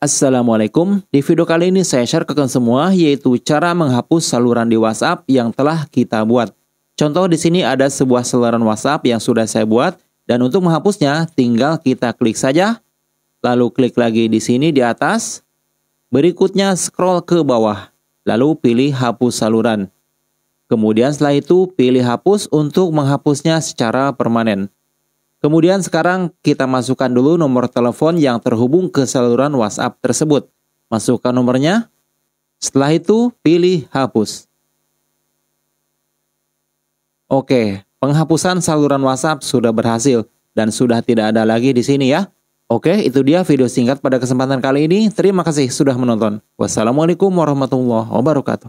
Assalamualaikum, di video kali ini saya share ke kalian semua yaitu cara menghapus saluran di WhatsApp yang telah kita buat. Contoh di sini ada sebuah saluran WhatsApp yang sudah saya buat dan untuk menghapusnya tinggal kita klik saja, lalu klik lagi di sini di atas, berikutnya scroll ke bawah, lalu pilih hapus saluran. Kemudian setelah itu pilih hapus untuk menghapusnya secara permanen. Kemudian sekarang kita masukkan dulu nomor telepon yang terhubung ke saluran WhatsApp tersebut. Masukkan nomornya. Setelah itu pilih hapus. Oke, penghapusan saluran WhatsApp sudah berhasil dan sudah tidak ada lagi di sini ya. Oke, itu dia video singkat pada kesempatan kali ini. Terima kasih sudah menonton. Wassalamualaikum warahmatullahi wabarakatuh.